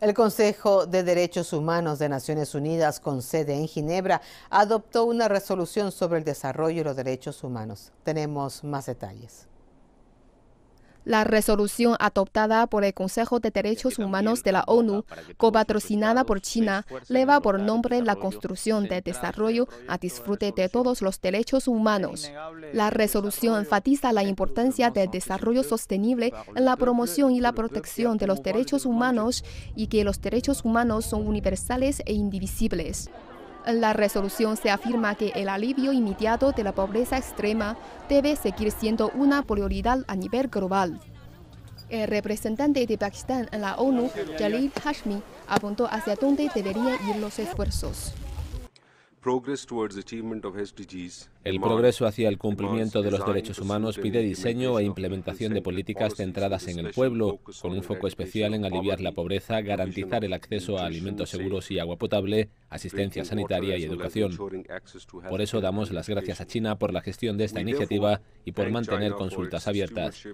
El Consejo de Derechos Humanos de Naciones Unidas, con sede en Ginebra, adoptó una resolución sobre el desarrollo y los derechos humanos. Tenemos más detalles. La resolución adoptada por el Consejo de Derechos Humanos de la ONU, copatrocinada por China, lleva por nombre la construcción de desarrollo a disfrute de todos los derechos humanos. La resolución enfatiza la importancia del desarrollo sostenible en la promoción y la protección de los derechos humanos y que los derechos humanos son universales e indivisibles. En la resolución se afirma que el alivio inmediato de la pobreza extrema debe seguir siendo una prioridad a nivel global. El representante de Pakistán en la ONU, Jalil Hashmi, apuntó hacia dónde deberían ir los esfuerzos. El progreso hacia el cumplimiento de los derechos humanos pide diseño e implementación de políticas centradas en el pueblo, con un foco especial en aliviar la pobreza, garantizar el acceso a alimentos seguros y agua potable, asistencia sanitaria y educación. Por eso damos las gracias a China por la gestión de esta iniciativa y por mantener consultas abiertas.